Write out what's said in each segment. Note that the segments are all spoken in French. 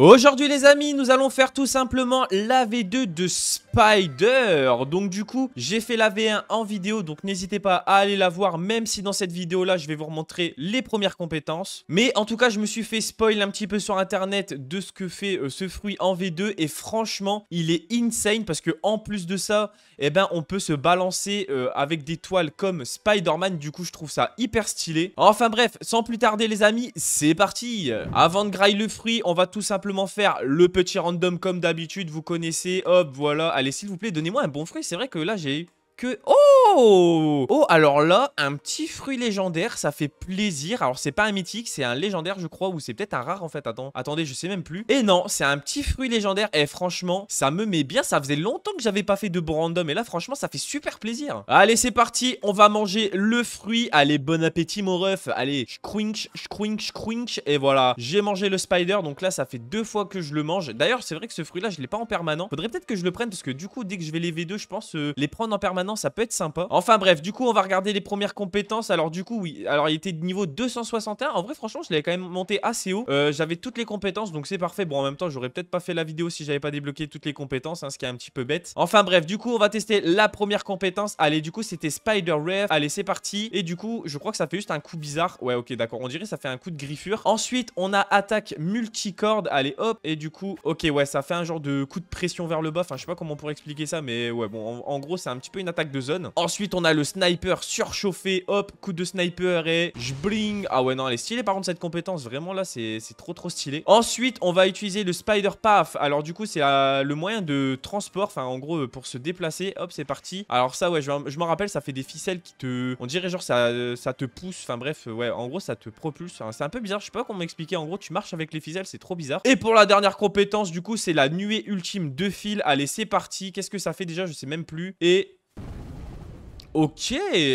Aujourd'hui les amis, nous allons faire tout simplement la V2 de Spider Donc du coup, j'ai fait la V1 en vidéo Donc n'hésitez pas à aller la voir Même si dans cette vidéo là, je vais vous remontrer les premières compétences Mais en tout cas, je me suis fait spoil un petit peu sur internet De ce que fait euh, ce fruit en V2 Et franchement, il est insane Parce que en plus de ça, et eh ben on peut se balancer euh, avec des toiles comme Spider-Man Du coup, je trouve ça hyper stylé Enfin bref, sans plus tarder les amis, c'est parti Avant de grailler le fruit, on va tout simplement faire le petit random comme d'habitude. Vous connaissez. Hop, voilà. Allez, s'il vous plaît, donnez-moi un bon fruit. C'est vrai que là, j'ai eu que... Oh Oh Oh, alors là, un petit fruit légendaire, ça fait plaisir. Alors, c'est pas un mythique, c'est un légendaire, je crois, ou c'est peut-être un rare, en fait. Attends, attendez, je sais même plus. Et non, c'est un petit fruit légendaire. Et eh, franchement, ça me met bien. Ça faisait longtemps que j'avais pas fait de random. Et là, franchement, ça fait super plaisir. Allez, c'est parti. On va manger le fruit. Allez, bon appétit, mon ref. Allez, crunch, crunch, crunch Et voilà, j'ai mangé le spider. Donc là, ça fait deux fois que je le mange. D'ailleurs, c'est vrai que ce fruit-là, je l'ai pas en permanent. Faudrait peut-être que je le prenne parce que du coup, dès que je vais les V2, je pense euh, les prendre en permanent, ça peut être sympa. Hein. Enfin bref, du coup, on va regarder les premières compétences. Alors du coup, oui, alors il était de niveau 261. En vrai, franchement, je l'ai quand même monté assez haut. Euh, j'avais toutes les compétences, donc c'est parfait. Bon, en même temps, j'aurais peut-être pas fait la vidéo si j'avais pas débloqué toutes les compétences, hein, ce qui est un petit peu bête. Enfin bref, du coup, on va tester la première compétence. Allez, du coup, c'était Spider Rare. Allez, c'est parti. Et du coup, je crois que ça fait juste un coup bizarre. Ouais, ok, d'accord. On dirait ça fait un coup de griffure. Ensuite, on a attaque multicorde. Allez, hop. Et du coup, ok, ouais, ça fait un genre de coup de pression vers le bas. Enfin, je sais pas comment on pourrait expliquer ça, mais ouais, bon, en, gros, c'est un petit peu une attaque de zone. Ensuite, on a le sniper surchauffé. Hop, coup de sniper et bling. Ah ouais, non, elle est stylée par contre cette compétence. Vraiment là, c'est trop trop stylé. Ensuite, on va utiliser le spider path. Alors du coup, c'est euh, le moyen de transport. Enfin, en gros, euh, pour se déplacer. Hop, c'est parti. Alors ça, ouais, je, m'en rappelle, ça fait des ficelles qui te... On dirait genre ça, euh, ça te pousse. Enfin bref, ouais, en gros, ça te propulse. c'est un peu bizarre. Je sais pas comment m'expliquer. En gros, tu marches avec les ficelles, c'est trop bizarre. Et pour la dernière compétence, du coup, c'est la nuée ultime de fil. Allez, c'est parti. Qu'est-ce que ça fait déjà Je sais même plus. Et Ok,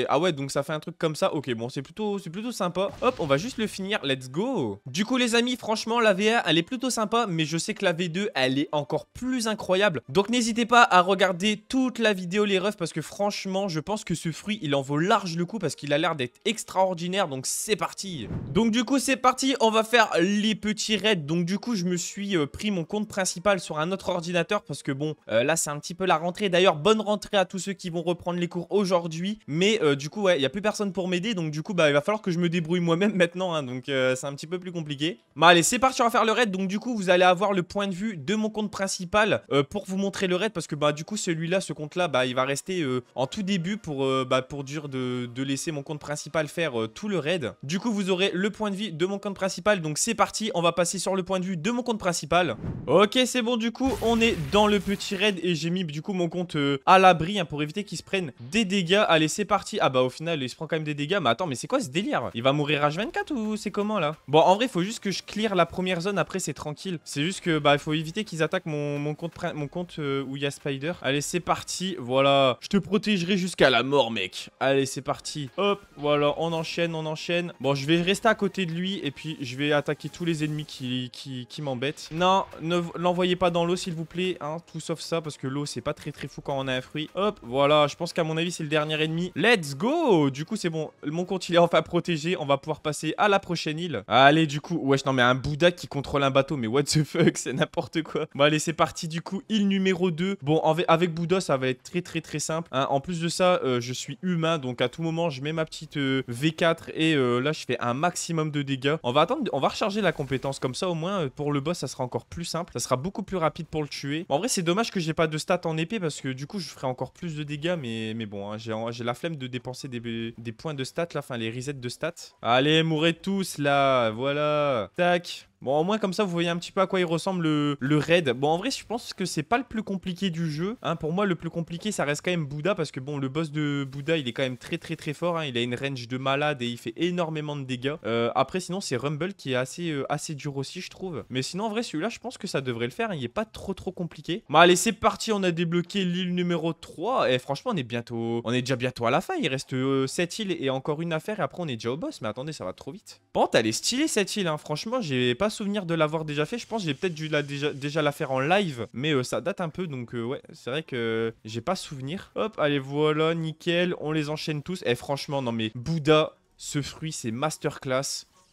ah ouais, donc ça fait un truc comme ça. Ok, bon, c'est plutôt, plutôt sympa. Hop, on va juste le finir, let's go. Du coup, les amis, franchement, la VR elle est plutôt sympa, mais je sais que la V2, elle est encore plus incroyable. Donc, n'hésitez pas à regarder toute la vidéo, les refs, parce que franchement, je pense que ce fruit, il en vaut large le coup, parce qu'il a l'air d'être extraordinaire, donc c'est parti. Donc, du coup, c'est parti, on va faire les petits raids. Donc, du coup, je me suis euh, pris mon compte principal sur un autre ordinateur, parce que bon, euh, là, c'est un petit peu la rentrée. D'ailleurs, bonne rentrée à tous ceux qui vont reprendre les cours aujourd'hui mais euh, du coup, ouais, il n'y a plus personne pour m'aider. Donc du coup, bah, il va falloir que je me débrouille moi-même maintenant. Hein, donc euh, c'est un petit peu plus compliqué. Bah allez, c'est parti, on va faire le raid. Donc du coup, vous allez avoir le point de vue de mon compte principal euh, pour vous montrer le raid. Parce que bah du coup, celui-là, ce compte-là, bah il va rester en tout début pour, bah, pour dur de, laisser mon compte principal faire tout le raid. Du coup, vous aurez le point de vue de mon compte principal. Donc c'est parti, on va passer sur le point de vue de mon compte principal. Ok, c'est bon du coup, on est dans le petit raid et j'ai mis du coup mon compte à l'abri hein, pour éviter qu'il se prenne des dégâts Allez, c'est parti. Ah bah au final, il se prend quand même des dégâts. Mais attends, mais c'est quoi ce délire Il va mourir H24 ou c'est comment là Bon, en vrai, il faut juste que je clear la première zone. Après, c'est tranquille. C'est juste que bah il faut éviter qu'ils attaquent mon, compte, mon compte euh, où il y a Spider. Allez, c'est parti. Voilà. Je te protégerai jusqu'à la mort, mec. Allez, c'est parti. Hop, voilà. On enchaîne, on enchaîne. Bon, je vais rester à côté de lui et puis je vais attaquer tous les ennemis qui, qui, m'embêtent. Non, ne l'envoyez pas dans l'eau, s'il vous plaît. Hein, tout sauf ça, parce que l'eau, c'est pas très très fou quand on a un fruit. Hop, voilà. Je pense qu'à mon avis, c'est le dernier ennemi. Let's go Du coup, c'est bon. Mon compte, il est enfin protégé. On va pouvoir passer à la prochaine île. Allez, du coup. Wesh, non, mais un Bouddha qui contrôle un bateau. Mais what the fuck C'est n'importe quoi. Bon, allez, c'est parti. Du coup, île numéro 2. Bon, avec Bouddha, ça va être très, très, très simple. Hein. en plus de ça, euh, je suis humain. Donc, à tout moment, je mets ma petite euh, V4 et euh, là, je fais un maximum de dégâts. On va attendre. On va recharger la compétence. Comme ça, au moins, pour le boss, ça sera encore plus simple. Ça sera beaucoup plus rapide pour le tuer. en vrai, c'est dommage que j'ai pas de stats en épée parce que du coup, je ferai encore plus de dégâts. Mais, mais bon, hein, j'ai j'ai la flemme de dépenser des, points de stats là, enfin les resets de stats. Allez, mourrez tous là, voilà. Tac. Bon, au moins, comme ça, vous voyez un petit peu à quoi il ressemble le, raid. Bon, en vrai, je pense que c'est pas le plus compliqué du jeu. Hein. pour moi, le plus compliqué, ça reste quand même Bouddha. Parce que, bon, le boss de Bouddha, il est quand même très, très, très fort. Hein. Il a une range de malade et il fait énormément de dégâts. Euh, après, sinon, c'est Rumble qui est assez, euh, assez dur aussi, je trouve. Mais sinon, en vrai, celui-là, je pense que ça devrait le faire. Hein. Il est pas trop, trop compliqué. Bon, allez, c'est parti. On a débloqué l'île numéro 3. Et franchement, on est bientôt. On est déjà bientôt à la fin. Il reste 7 euh, îles et encore une affaire. Et après, on est déjà au boss. Mais attendez, ça va trop vite. Pente, elle est stylée cette île. Franchement, j'ai pas souvenir de l'avoir déjà fait. Je pense j'ai peut-être dû la déjà, déjà la faire en live, mais euh, ça date un peu. Donc euh, ouais, c'est vrai que j'ai pas souvenir. Hop, allez, voilà, nickel. On les enchaîne tous. Et eh, franchement, non mais Bouddha, ce fruit, c'est masterclass.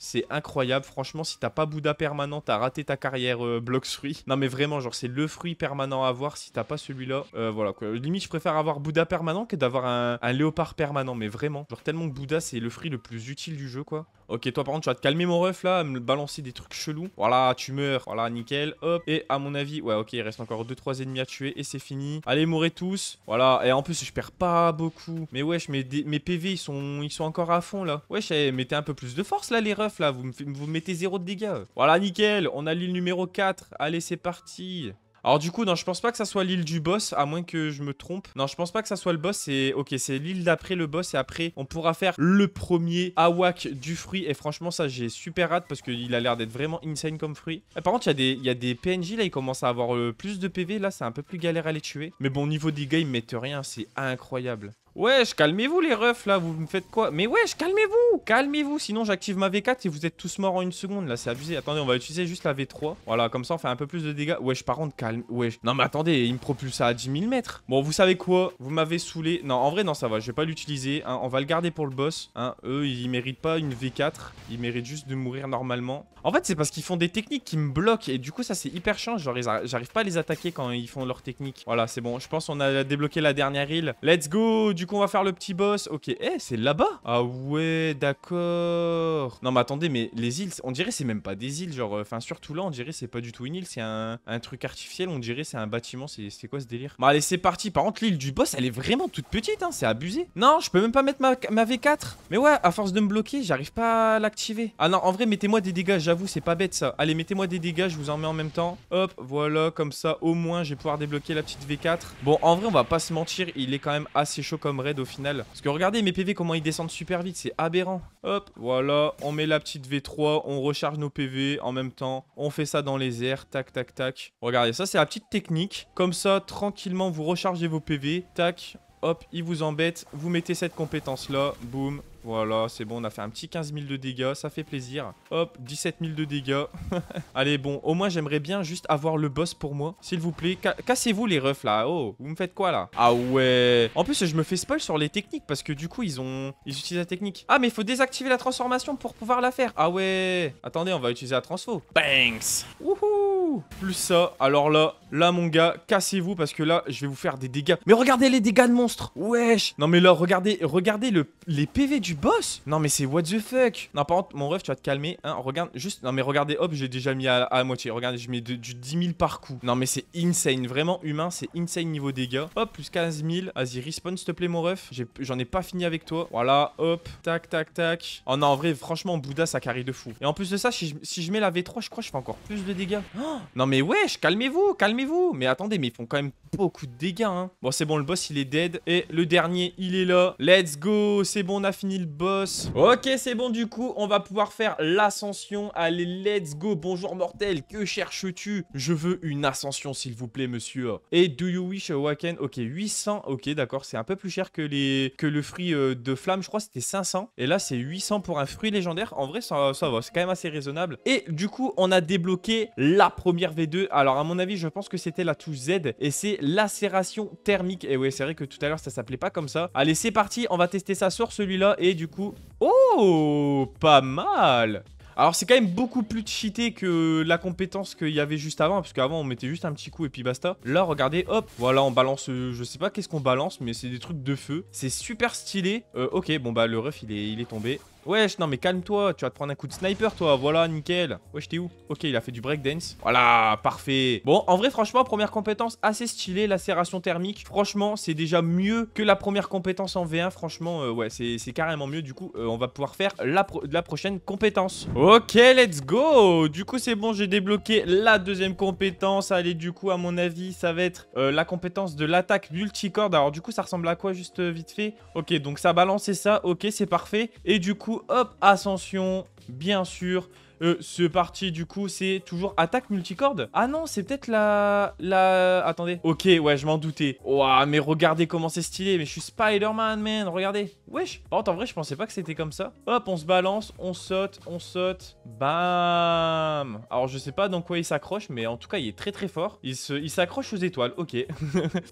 C'est incroyable. Franchement, si t'as pas Bouddha permanent, t'as raté ta carrière euh, blox fruit. Non, mais vraiment, genre, c'est le fruit permanent à avoir. Si t'as pas celui-là, euh, voilà quoi. Limite, je préfère avoir Bouddha permanent que d'avoir un, léopard permanent. Mais vraiment, genre, tellement que Bouddha, c'est le fruit le plus utile du jeu, quoi. Ok, toi, par contre, tu vas te calmer, mon ref, là, me balancer des trucs chelous. Voilà, tu meurs. Voilà, nickel. Hop. Et à mon avis, ouais, ok, il reste encore 2-3 ennemis à tuer et c'est fini. Allez, mourrez tous. Voilà. Et en plus, je perds pas beaucoup. Mais wesh, mes, mes PV, ils sont, ils sont encore à fond, là. Wesh, eh, mettez un peu plus de force, là, les refs là, vous vous mettez zéro de dégâts. Voilà, nickel, on a l'île numéro 4. Allez, c'est parti. Alors du coup, non, je pense pas que ça soit l'île du boss, à moins que je me trompe. Non, je pense pas que ça soit le boss, c'est... Ok, c'est l'île d'après le boss, et après, on pourra faire le premier awak du fruit. Et franchement, ça, j'ai super hâte, parce qu'il a l'air d'être vraiment insane comme fruit. Et eh, par contre, il y, a des... des PNJ, là, ils commencent à avoir euh, plus de PV. Là, c'est un peu plus galère à les tuer. Mais bon, niveau dégâts ils mettent rien, c'est incroyable. Wesh, calmez-vous les refs là, vous me faites quoi Mais wesh, calmez-vous Calmez-vous, sinon j'active ma V4 et vous êtes tous morts en une seconde là, c'est abusé. Attendez, on va utiliser juste la V3. Voilà, comme ça on fait un peu plus de dégâts. Wesh, par contre, calme. Wesh. Non mais attendez, il me propulse à 10 000 mètres. Bon, vous savez quoi Vous m'avez saoulé. Non, en vrai, non, ça va, je vais pas l'utiliser. Hein. On va le garder pour le boss. Hein. Eux, ils méritent pas une V4. Ils méritent juste de mourir normalement. En fait, c'est parce qu'ils font des techniques qui me bloquent et du coup, ça c'est hyper chiant. Genre, j'arrive pas à les attaquer quand ils font leurs techniques. Voilà, c'est bon. Je pense qu'on a débloqué la dernière île. Let's go du coup, on va faire le petit boss. Ok, eh, c'est là-bas Ah ouais, d'accord. Non, mais attendez, mais les îles, on dirait c'est même pas des îles. Genre, euh, enfin, surtout là, on dirait c'est pas du tout une île. C'est un, truc artificiel. On dirait c'est un bâtiment. C'est quoi ce délire Bon, allez, c'est parti. Par contre, l'île du boss, elle est vraiment toute petite. Hein, c'est abusé. Non, je peux même pas mettre ma, V4. Mais ouais, à force de me bloquer, j'arrive pas à l'activer. Ah non, en vrai, mettez-moi des dégâts. J'avoue, c'est pas bête ça. Allez, mettez-moi des dégâts. Je vous en mets en même temps. Hop, voilà. Comme ça, au moins, je vais pouvoir débloquer la petite V4. Bon, en vrai, on va pas se mentir. Il est quand même assez chaud comme raid au final. Parce que regardez mes PV, comment ils descendent super vite, c'est aberrant. Hop, voilà, on met la petite V3, on recharge nos PV en même temps. On fait ça dans les airs, tac, tac, tac. Regardez, ça c'est la petite technique. Comme ça, tranquillement, vous rechargez vos PV, tac, hop, il vous embête. Vous mettez cette compétence là, boum, voilà, c'est bon, on a fait un petit 15 000 de dégâts, ça fait plaisir. Hop, 17 000 de dégâts. Allez, bon, au moins j'aimerais bien juste avoir le boss pour moi. S'il vous plaît, cassez-vous les refs là. Oh, vous me faites quoi là Ah ouais. En plus, je me fais spoil sur les techniques parce que du coup, ils ont... Ils utilisent la technique. Ah, mais il faut désactiver la transformation pour pouvoir la faire. Ah ouais. Attendez, on va utiliser la transfo. Banks. Wouhou. Plus ça. Alors là, là mon gars, cassez-vous parce que là, je vais vous faire des dégâts. Mais regardez les dégâts de monstre. Wesh. Non mais là, regardez, regardez le, les PV du boss Non mais c'est what the fuck Non par contre mon ref tu vas te calmer hein Regarde juste Non mais regardez hop j'ai déjà mis à, à, moitié Regardez je mets du 10 000 par coup Non mais c'est insane Vraiment humain c'est insane niveau dégâts Hop plus 15 000 Vas-y respawn s'il te plaît mon ref J'en ai, pas fini avec toi Voilà hop Tac tac tac Oh non en vrai franchement Bouddha ça carie de fou Et en plus de ça si je, mets la V3 je crois que je fais encore plus de dégâts oh Non mais wesh calmez-vous Calmez-vous Mais attendez mais ils font quand même beaucoup de dégâts hein. Bon c'est bon le boss il est dead Et le dernier il est là Let's go C'est bon on a fini boss. Ok, c'est bon du coup, on va pouvoir faire l'ascension. Allez, let's go. Bonjour mortel, que cherches-tu Je veux une ascension, s'il vous plaît, monsieur. Et do you wish awaken Ok, 800. Ok, d'accord, c'est un peu plus cher que, les... que le fruit euh, de flamme. Je crois c'était 500. Et là, c'est 800 pour un fruit légendaire. En vrai, ça, ça va, c'est quand même assez raisonnable. Et du coup, on a débloqué la première V2. Alors, à mon avis, je pense que c'était la touche Z. Et c'est lacération thermique. Et ouais, c'est vrai que tout à l'heure, ça s'appelait pas comme ça. Allez, c'est parti. On va tester ça sur celui-là. Et du coup... Oh Pas mal alors c'est quand même beaucoup plus cheaté que la compétence qu'il y avait juste avant Parce qu'avant on mettait juste un petit coup et puis basta Là regardez hop voilà on balance euh, je sais pas qu'est-ce qu'on balance Mais c'est des trucs de feu C'est super stylé euh, Ok bon bah le ref il est, il est tombé Wesh, non mais calme-toi, tu vas te prendre un coup de sniper toi, voilà, nickel. Wesh, t'es où Ok, il a fait du breakdance. Voilà, parfait. Bon, en vrai, franchement, première compétence assez stylée, lacération thermique. Franchement, c'est déjà mieux que la première compétence en V1. Franchement, euh, ouais, c'est carrément mieux. Du coup, euh, on va pouvoir faire la, prochaine compétence. Ok, let's go Du coup, c'est bon, j'ai débloqué la deuxième compétence. Allez, du coup, à mon avis, ça va être euh, la compétence de l'attaque multicorde. Alors, du coup, ça ressemble à quoi, juste vite fait Ok, donc ça balance et ça, ok, c'est parfait. Et du coup, hop, ascension, bien sûr, euh, ce parti, du coup, c'est toujours attaque multicorde Ah non, c'est peut-être la... la... Attendez. Ok, ouais, je m'en doutais. Ouah, mais regardez comment c'est stylé. Mais je suis Spider-Man, man. Regardez. Wesh. Par oh, en vrai, je pensais pas que c'était comme ça. Hop, on se balance, on saute, on saute. Bam. Alors, je sais pas dans quoi il s'accroche, mais en tout cas, il est très, très fort. Il s'accroche aux étoiles. Ok.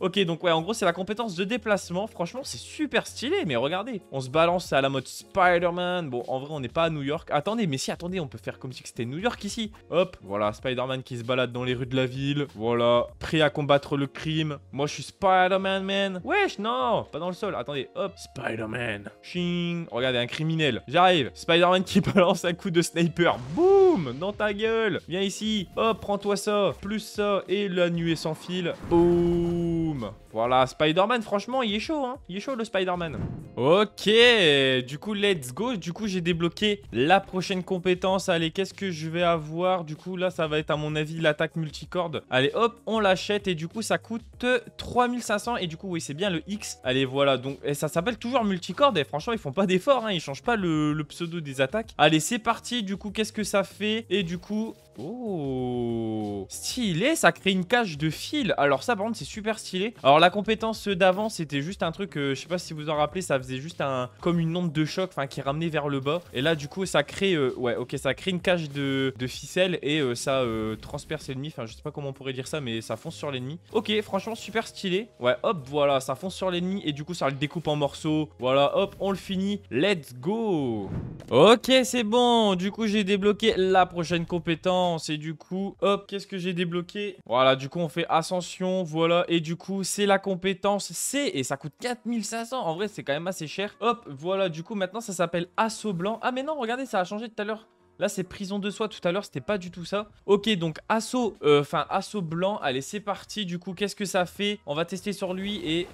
ok, donc, ouais, en gros, c'est la compétence de déplacement. Franchement, c'est super stylé, mais regardez. On se balance à la mode Spider-Man. Bon, en vrai, on n'est pas à New York. Attendez, mais si, attendez, on peut faire comme si c'était New York ici. Hop, voilà, Spider-Man qui se balade dans les rues de la ville. Voilà, prêt à combattre le crime. Moi, je suis Spider-Man, man. Wesh, non, pas dans le sol. Attendez, hop, Spider-Man. Ching. Regardez, un criminel. J'arrive. Spider-Man qui balance un coup de sniper. Boum, dans ta gueule. Viens ici. Hop, prends-toi ça. Plus ça. Et la nuée sans fil. Oh. Voilà, Spider-Man, franchement, il est chaud, hein. Il est chaud, le Spider-Man. Ok, du coup, let's go. Du coup, j'ai débloqué la prochaine compétence. Allez, qu'est-ce que je vais avoir Du coup, là, ça va être, à mon avis, l'attaque multicorde. Allez, hop, on l'achète. Et du coup, ça coûte 3500. Et du coup, oui, c'est bien le X. Allez, voilà. Donc, et ça s'appelle toujours multicorde. Et franchement, ils font pas d'efforts, hein. Ils changent pas le, le pseudo des attaques. Allez, c'est parti. Du coup, qu'est-ce que ça fait Et du coup, Oh Stylé, ça crée une cage de fil. Alors ça, par contre, c'est super stylé. Alors la compétence d'avant, c'était juste un truc, euh, je sais pas si vous en rappelez, ça faisait juste un comme une onde de choc, enfin qui ramenait vers le bas. Et là, du coup, ça crée, euh, ouais, ok, ça crée une cage de, ficelle et euh, ça transperce l'ennemi. Enfin, je sais pas comment on pourrait dire ça, mais ça fonce sur l'ennemi. Ok, franchement, super stylé. Ouais, hop, voilà, ça fonce sur l'ennemi et du coup, ça le découpe en morceaux. Voilà, hop, on le finit. Let's go Ok, c'est bon. Du coup, j'ai débloqué la prochaine compétence et du coup, hop, qu'est-ce que j'ai débloqué Voilà, du coup, on fait ascension, voilà. Et du coup, c'est la compétence C. Et ça coûte 4500. En vrai, c'est quand même assez cher. Hop, voilà. Du coup, maintenant, ça s'appelle assaut blanc. Ah, mais non, regardez, ça a changé tout à l'heure. Là, c'est prison de soi. Tout à l'heure, c'était pas du tout ça. Ok, donc assaut, euh, enfin, assaut blanc. Allez, c'est parti. Du coup, qu'est-ce que ça fait On va tester sur lui et...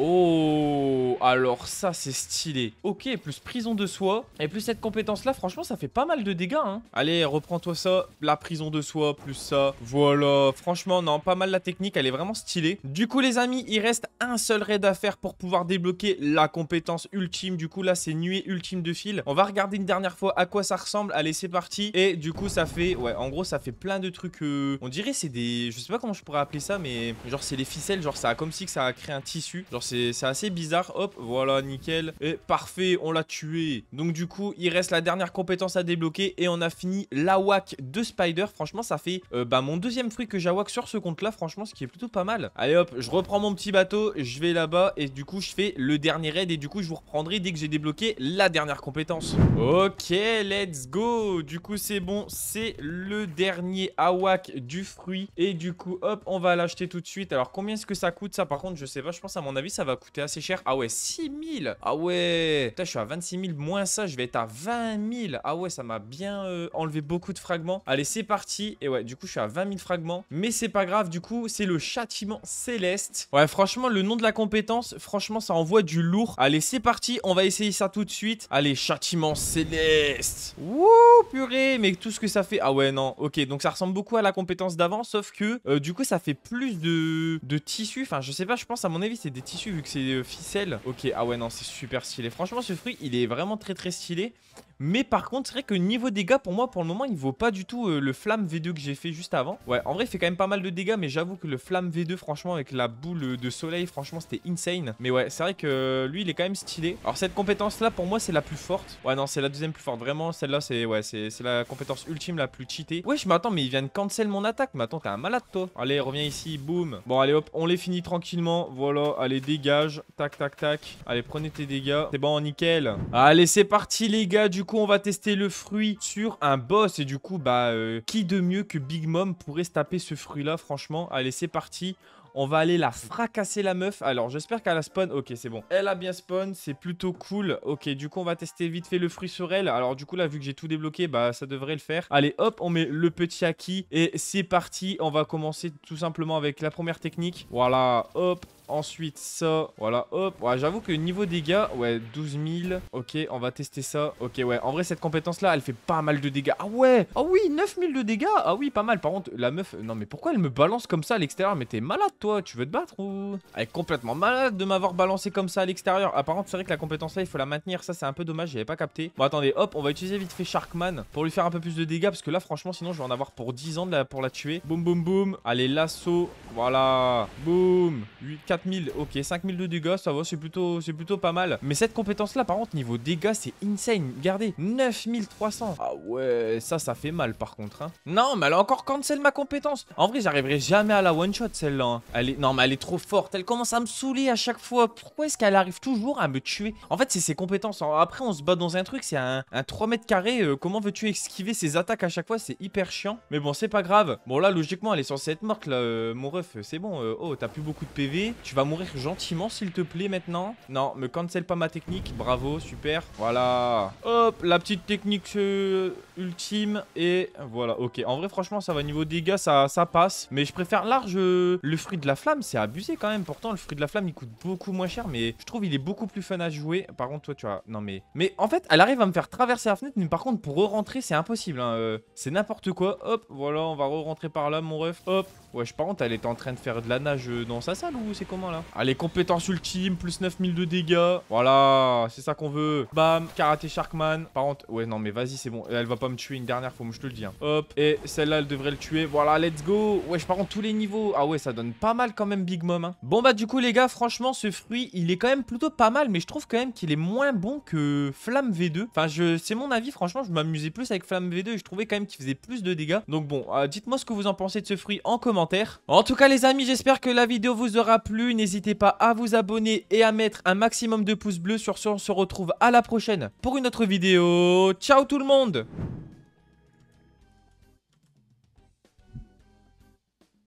Oh, alors ça c'est stylé. Ok, plus prison de soi. Et plus cette compétence là, franchement ça fait pas mal de dégâts. Hein. Allez, reprends-toi ça. La prison de soi, plus ça. Voilà, franchement non, pas mal la technique, elle est vraiment stylée. Du coup les amis, il reste un seul raid à faire pour pouvoir débloquer la compétence ultime. Du coup là c'est nuée ultime de fil. On va regarder une dernière fois à quoi ça ressemble. Allez, c'est parti. Et du coup ça fait, ouais, en gros ça fait plein de trucs. Euh, on dirait c'est des, je sais pas comment je pourrais appeler ça, mais genre c'est des ficelles, genre ça a comme si que ça a créé un tissu. Genre c'est assez bizarre. Hop, voilà, nickel. Et parfait, on l'a tué. Donc du coup, il reste la dernière compétence à débloquer et on a fini l'awak de Spider. Franchement, ça fait euh, bah, mon deuxième fruit que j'awak sur ce compte-là, franchement, ce qui est plutôt pas mal. Allez hop, je reprends mon petit bateau, je vais là-bas et du coup, je fais le dernier raid et du coup, je vous reprendrai dès que j'ai débloqué la dernière compétence. Ok, let's go Du coup, c'est bon, c'est le dernier awak du fruit et du coup, hop, on va l'acheter tout de suite. Alors, combien est-ce que ça coûte ça Par contre, je sais pas, je pense à mon avis, ça va coûter assez cher. Ah ouais, 6000 Ah ouais Putain, je suis à 26 000, moins ça, je vais être à 20 000. Ah ouais, ça m'a bien euh, enlevé beaucoup de fragments. Allez, c'est parti. Et ouais, du coup, je suis à 20 000 fragments. Mais c'est pas grave, du coup, c'est le châtiment céleste. Ouais, franchement, le nom de la compétence, franchement, ça envoie du lourd. Allez, c'est parti, on va essayer ça tout de suite. Allez, châtiment céleste Wouh, purée Mais tout ce que ça fait... Ah ouais, non, ok, donc ça ressemble beaucoup à la compétence d'avant, sauf que, euh, du coup, ça fait plus de, de tissus. Enfin, je sais pas, je pense, à mon avis, c'est des tissus vu que c'est euh, ficelle. Ok, ah ouais, non, c'est super stylé. Franchement, ce fruit, il est vraiment très très stylé. Mais par contre, c'est vrai que niveau dégâts, pour moi, pour le moment, il vaut pas du tout euh, le flamme V2 que j'ai fait juste avant. Ouais, en vrai, il fait quand même pas mal de dégâts, mais j'avoue que le flamme V2, franchement, avec la boule de soleil, franchement, c'était insane. Mais ouais, c'est vrai que lui, il est quand même stylé. Alors, cette compétence-là, pour moi, c'est la plus forte. Ouais, non, c'est la deuxième plus forte. Vraiment, celle-là, c'est ouais, c'est la compétence ultime la plus cheatée. Wesh je attends mais il vient de cancel mon attaque. Mais attends, t'es un malade, toi. Allez, reviens ici, boum. Bon, allez, hop, on les finit tranquillement. Voilà, allez, dégage. Tac, tac, tac. Allez, prenez tes dégâts. C'est bon, nickel. Allez, c'est parti, les gars. Du coup, on va tester le fruit sur un boss. Et du coup, bah, euh, qui de mieux que Big Mom pourrait se taper ce fruit-là, franchement Allez, c'est parti. On va aller la fracasser la meuf. Alors j'espère qu'elle a spawn. Ok c'est bon. Elle a bien spawn. C'est plutôt cool. Ok du coup on va tester vite fait le fruit sur elle. Alors du coup là vu que j'ai tout débloqué bah ça devrait le faire. Allez hop on met le petit acquis. Et c'est parti. On va commencer tout simplement avec la première technique. Voilà hop Ensuite, ça, voilà, hop. Ouais, j'avoue que niveau dégâts, ouais, 12 000. Ok, on va tester ça. Ok, ouais, en vrai, cette compétence-là, elle fait pas mal de dégâts. Ah ouais Ah oui, 9 000 de dégâts Ah oui, pas mal. Par contre, la meuf, non, mais pourquoi elle me balance comme ça à l'extérieur Mais t'es malade, toi Tu veux te battre ou Elle est complètement malade de m'avoir balancé comme ça à l'extérieur. Apparemment ah, c'est vrai que la compétence-là, il faut la maintenir. Ça, c'est un peu dommage, j'avais pas capté. Bon, attendez, hop, on va utiliser vite fait Sharkman pour lui faire un peu plus de dégâts. Parce que là, franchement, sinon, je vais en avoir pour 10 ans pour la tuer. Boum, boum, boum. Allez, l'assaut Voilà. Boum. 8, 4000, ok, 5000 de dégâts, ça va, c'est plutôt, plutôt pas mal. Mais cette compétence-là, par contre, niveau dégâts, c'est insane. Regardez, 9300. Ah ouais, ça, ça fait mal, par contre. Hein. Non, mais elle a encore cancel ma compétence. En vrai, j'arriverai jamais à la one-shot, celle-là. Hein. Elle est... Non, mais elle est trop forte. Elle commence à me saouler à chaque fois. Pourquoi est-ce qu'elle arrive toujours à me tuer En fait, c'est ses compétences. Après, on se bat dans un truc, c'est un, 3 mètres carrés. Euh, comment veux-tu esquiver ses attaques à chaque fois C'est hyper chiant. Mais bon, c'est pas grave. Bon, là, logiquement, elle est censée être morte, là, euh, mon ref. C'est bon. Euh, oh, t'as plus beaucoup de PV. Tu vas mourir gentiment, s'il te plaît, maintenant. Non, me cancel pas ma technique. Bravo, super. Voilà. Hop, la petite technique euh, ultime. Et voilà, ok. En vrai, franchement, ça va niveau dégâts, ça, ça passe. Mais je préfère large euh, le fruit de la flamme. C'est abusé quand même. Pourtant, le fruit de la flamme, il coûte beaucoup moins cher. Mais je trouve il est beaucoup plus fun à jouer. Par contre, toi, tu vois... Non, mais... Mais en fait, elle arrive à me faire traverser la fenêtre. Mais par contre, pour re-rentrer, c'est impossible. Hein, euh. c'est n'importe quoi. Hop, voilà, on va re-rentrer par là, mon ref. Hop. Ouais, je par contre, elle est en train de faire de la nage dans sa salle ou c'est comment Allez, compétence ultime, plus 9000 de dégâts. Voilà, c'est ça qu'on veut. Bam, karaté Sharkman. Par contre, ouais, non, mais vas-y, c'est bon. Elle va pas me tuer une dernière fois, je te le dis. Hein. Hop, et celle-là, elle devrait le tuer. Voilà, let's go. je parle en tous les niveaux. Ah ouais, ça donne pas mal quand même, Big Mom. Hein. Bon, bah, du coup, les gars, franchement, ce fruit, il est quand même plutôt pas mal, mais je trouve quand même qu'il est moins bon que Flamme V2. Enfin, je, c'est mon avis, franchement, je m'amusais plus avec Flamme V2 et je trouvais quand même qu'il faisait plus de dégâts. Donc, bon, euh, dites-moi ce que vous en pensez de ce fruit en commentaire. En tout cas, les amis, j'espère que la vidéo vous aura plu. N'hésitez pas à vous abonner et à mettre un maximum de pouces bleus. Sur ce, on se retrouve à la prochaine pour une autre vidéo. Ciao tout le monde